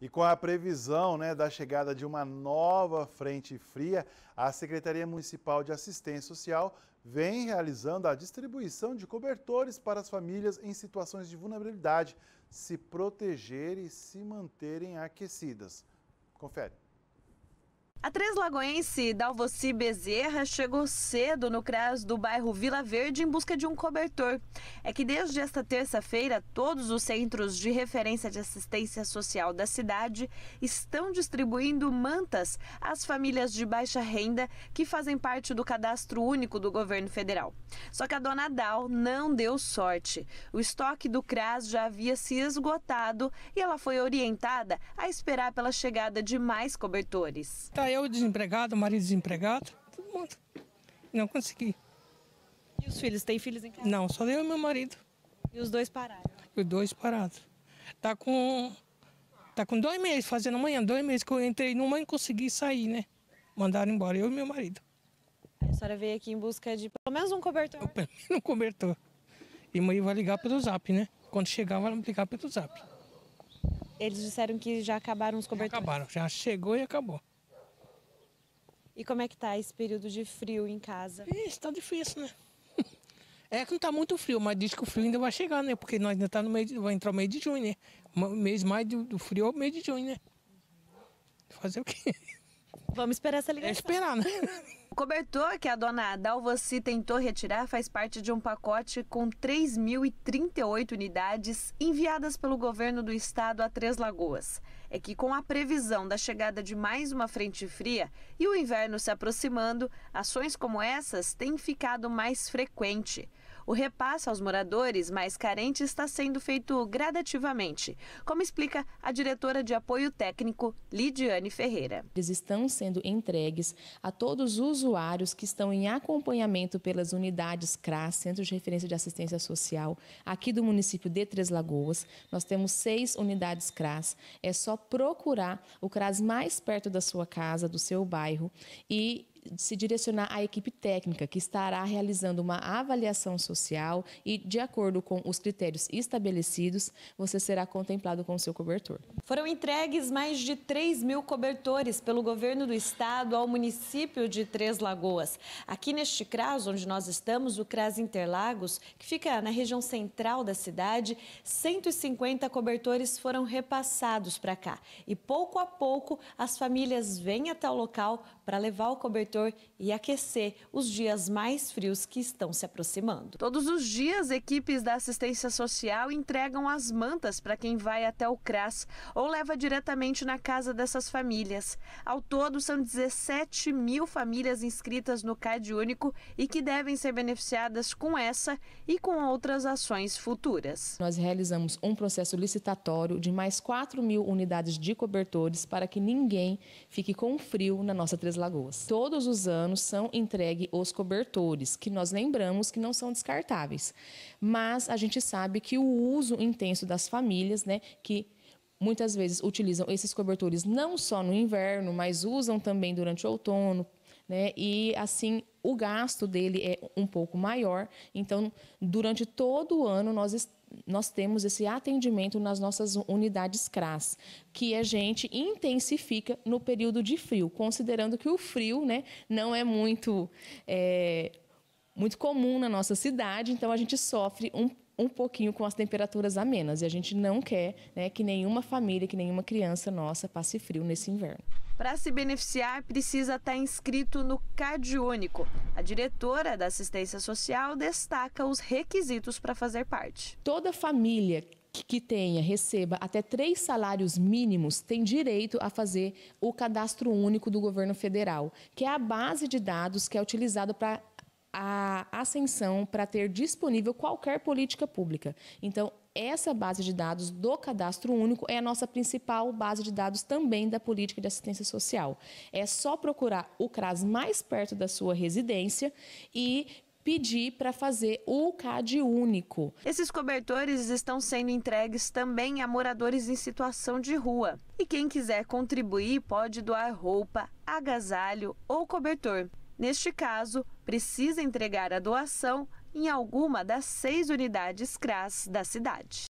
E com a previsão né, da chegada de uma nova frente fria, a Secretaria Municipal de Assistência Social vem realizando a distribuição de cobertores para as famílias em situações de vulnerabilidade se protegerem e se manterem aquecidas. Confere. A três lagoense Dalvoci Bezerra chegou cedo no CRAS do bairro Vila Verde em busca de um cobertor. É que desde esta terça-feira, todos os centros de referência de assistência social da cidade estão distribuindo mantas às famílias de baixa renda que fazem parte do cadastro único do governo federal. Só que a dona Dal não deu sorte. O estoque do CRAS já havia se esgotado e ela foi orientada a esperar pela chegada de mais cobertores. Tá Tá, eu desempregado, o marido desempregado, todo mundo. Não consegui. E os filhos? Tem filhos em casa? Não, só eu e meu marido. E os dois pararam? os dois parados. Tá com. Tá com dois meses fazendo amanhã, dois meses que eu entrei numa e consegui sair, né? Mandaram embora, eu e meu marido. A senhora veio aqui em busca de pelo menos um cobertor? Pelo menos um cobertor. E mãe vai ligar pelo zap, né? Quando chegar, vai ligar pelo zap. Eles disseram que já acabaram os cobertores? Já acabaram, já chegou e acabou. E como é que tá esse período de frio em casa? Isso, tá difícil, né? É que não tá muito frio, mas diz que o frio ainda vai chegar, né? Porque nós ainda tá no meio, de, vai entrar o mês de junho, né? O mês mais do, do frio é o mês de junho, né? Fazer o quê? Vamos esperar essa é ligação. É esperar, né? cobertor que a dona Adalvoci tentou retirar faz parte de um pacote com 3.038 unidades enviadas pelo governo do estado a Três Lagoas. É que com a previsão da chegada de mais uma frente fria e o inverno se aproximando, ações como essas têm ficado mais frequente. O repasse aos moradores mais carentes está sendo feito gradativamente, como explica a diretora de apoio técnico, Lidiane Ferreira. Eles estão sendo entregues a todos os usuários que estão em acompanhamento pelas unidades CRAS, Centros de Referência de Assistência Social, aqui do município de Três Lagoas. Nós temos seis unidades CRAS. É só procurar o CRAS mais perto da sua casa, do seu bairro e se direcionar à equipe técnica, que estará realizando uma avaliação social e, de acordo com os critérios estabelecidos, você será contemplado com o seu cobertor. Foram entregues mais de 3 mil cobertores pelo governo do estado ao município de Três Lagoas. Aqui neste CRAS, onde nós estamos, o CRAS Interlagos, que fica na região central da cidade, 150 cobertores foram repassados para cá. E pouco a pouco, as famílias vêm até o local para levar o cobertor e aquecer os dias mais frios que estão se aproximando. Todos os dias, equipes da assistência social entregam as mantas para quem vai até o CRAS ou leva diretamente na casa dessas famílias. Ao todo, são 17 mil famílias inscritas no CAD Único e que devem ser beneficiadas com essa e com outras ações futuras. Nós realizamos um processo licitatório de mais 4 mil unidades de cobertores para que ninguém fique com frio na nossa Três Lagoas. Todos todos os anos são entregues os cobertores, que nós lembramos que não são descartáveis. Mas a gente sabe que o uso intenso das famílias, né, que muitas vezes utilizam esses cobertores não só no inverno, mas usam também durante o outono, né? E assim o gasto dele é um pouco maior. Então, durante todo o ano nós nós temos esse atendimento nas nossas unidades CRAS, que a gente intensifica no período de frio, considerando que o frio né, não é muito. É, muito comum na nossa cidade, então a gente sofre um um pouquinho com as temperaturas amenas. E a gente não quer né, que nenhuma família, que nenhuma criança nossa passe frio nesse inverno. Para se beneficiar, precisa estar inscrito no CAD Único. A diretora da assistência social destaca os requisitos para fazer parte. Toda família que tenha, receba até três salários mínimos, tem direito a fazer o cadastro único do governo federal, que é a base de dados que é utilizado para a ascensão para ter disponível qualquer política pública. Então, essa base de dados do cadastro único é a nossa principal base de dados também da política de assistência social. É só procurar o CRAS mais perto da sua residência e pedir para fazer o CAD único. Esses cobertores estão sendo entregues também a moradores em situação de rua. E quem quiser contribuir pode doar roupa, agasalho ou cobertor. Neste caso, precisa entregar a doação em alguma das seis unidades CRAS da cidade.